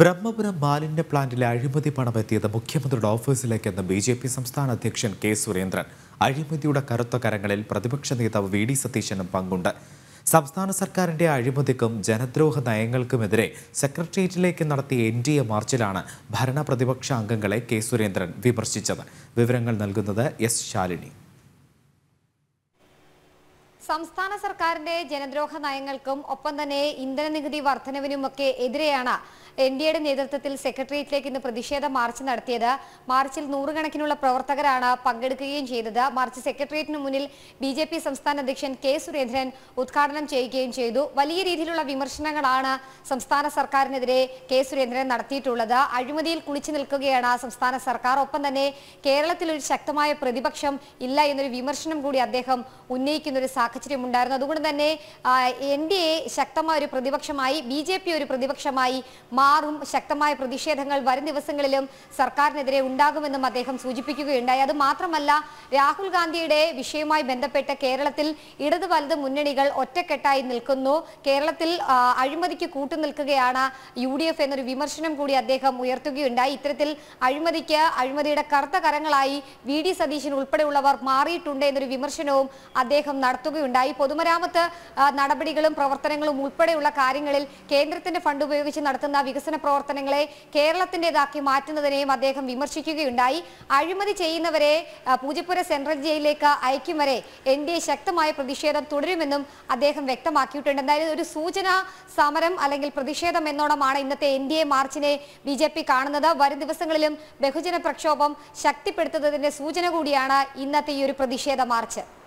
ബ്രഹ്മപുരം മാലിന്യ പ്ലാന്റിലെ അഴിമതി പണമെത്തിയത് മുഖ്യമന്ത്രിയുടെ ഓഫീസിലേക്കെന്ന് ബി ജെ പി സംസ്ഥാന അധ്യക്ഷൻ കെ സുരേന്ദ്രൻ അഴിമതിയുടെ കറുത്ത കരങ്ങളിൽ പ്രതിപക്ഷ നേതാവ് വി ഡി സതീശനും പങ്കുണ്ട് സംസ്ഥാന സർക്കാരിന്റെ അഴിമതിക്കും ജനദ്രോഹ നയങ്ങൾക്കുമെതിരെ സെക്രട്ടേറിയറ്റിലേക്ക് നടത്തിയ എൻ ഡി എ മാർച്ചിലാണ് ഭരണ പ്രതിപക്ഷ അംഗങ്ങളെ കെ സുരേന്ദ്രൻ വിമർശിച്ചത് വിവരങ്ങൾ നൽകുന്നത് എസ് ശാലിനി സംസ്ഥാന സർക്കാരിന്റെ ജനദ്രോഹ നയങ്ങൾക്കും ഒപ്പം തന്നെ ഇന്ധന നികുതി വർധനവിനുമൊക്കെ എതിരെയാണ് എൻ ഡി എയുടെ നേതൃത്വത്തിൽ സെക്രട്ടേറിയറ്റിലേക്ക് ഇന്ന് പ്രതിഷേധ മാർച്ച് നടത്തിയത് മാർച്ചിൽ നൂറുകണക്കിനുള്ള പ്രവർത്തകരാണ് പങ്കെടുക്കുകയും ചെയ്തത് മാർച്ച് സെക്രട്ടേറിയറ്റിന് മുന്നിൽ ബി ജെ പി സംസ്ഥാന അധ്യക്ഷൻ കെ സുരേന്ദ്രൻ ഉദ്ഘാടനം ചെയ്യുകയും ചെയ്തു വലിയ രീതിയിലുള്ള വിമർശനങ്ങളാണ് സംസ്ഥാന സർക്കാരിനെതിരെ കെ സുരേന്ദ്രൻ നടത്തിയിട്ടുള്ളത് അഴിമതിയിൽ കുളിച്ചു നിൽക്കുകയാണ് സംസ്ഥാന സർക്കാർ ഒപ്പം തന്നെ കേരളത്തിൽ ഒരു ശക്തമായ പ്രതിപക്ഷം ഇല്ല എന്നൊരു വിമർശനം കൂടി അദ്ദേഹം ഉന്നയിക്കുന്ന ഒരു സാഹചര്യം ഉണ്ടായിരുന്നു അതുകൊണ്ട് തന്നെ എൻ ഡി എ ശക്തമായ ഒരു പ്രതിപക്ഷമായി ബി ജെ പി ഒരു പ്രതിപക്ഷമായി മാ മാറും ശക്തമായ പ്രതിഷേധങ്ങൾ വരും ദിവസങ്ങളിലും സർക്കാരിനെതിരെ ഉണ്ടാകുമെന്നും അദ്ദേഹം സൂചിപ്പിക്കുകയുണ്ടായി അത് മാത്രമല്ല രാഹുൽ ഗാന്ധിയുടെ വിഷയവുമായി ബന്ധപ്പെട്ട് കേരളത്തിൽ ഇടത് വലത് മുന്നണികൾ ഒറ്റക്കെട്ടായി നിൽക്കുന്നു കേരളത്തിൽ അഴിമതിക്ക് കൂട്ടുനിൽക്കുകയാണ് യു ഡി എഫ് എന്നൊരു വിമർശനം കൂടി അദ്ദേഹം ഉയർത്തുകയുണ്ടായി ഇത്തരത്തിൽ അഴിമതിക്ക് അഴിമതിയുടെ കറുത്ത കരങ്ങളായി വി ഡി സതീശൻ ഉൾപ്പെടെയുള്ളവർ മാറിയിട്ടുണ്ട് എന്നൊരു വിമർശനവും അദ്ദേഹം നടത്തുകയുണ്ടായി പൊതുമരാമത്ത് നടപടികളും പ്രവർത്തനങ്ങളും ഉൾപ്പെടെയുള്ള കാര്യങ്ങളിൽ കേന്ദ്രത്തിന്റെ ഫണ്ട് ഉപയോഗിച്ച് നടത്തുന്ന വികസന പ്രവർത്തനങ്ങളെ കേരളത്തിൻ്റെതാക്കി മാറ്റുന്നതിനെയും അദ്ദേഹം വിമർശിക്കുകയുണ്ടായി അഴിമതി ചെയ്യുന്നവരെ പൂജപ്പുര സെൻട്രൽ ജയിലിലേക്ക് അയക്കും വരെ എൻ ഡി എ ശക്തമായ പ്രതിഷേധം തുടരുമെന്നും അദ്ദേഹം വ്യക്തമാക്കിയിട്ടുണ്ട് എന്തായാലും ഒരു സൂചന സമരം അല്ലെങ്കിൽ പ്രതിഷേധം എന്നോണമാണ് ഇന്നത്തെ എൻ ഡി എ മാർച്ചിനെ ബി ജെ പി കാണുന്നത് വരും ദിവസങ്ങളിലും ബഹുജന പ്രക്ഷോഭം ശക്തിപ്പെടുത്തുന്നതിന്റെ സൂചന കൂടിയാണ് ഇന്നത്തെ ഈ ഒരു പ്രതിഷേധ മാർച്ച്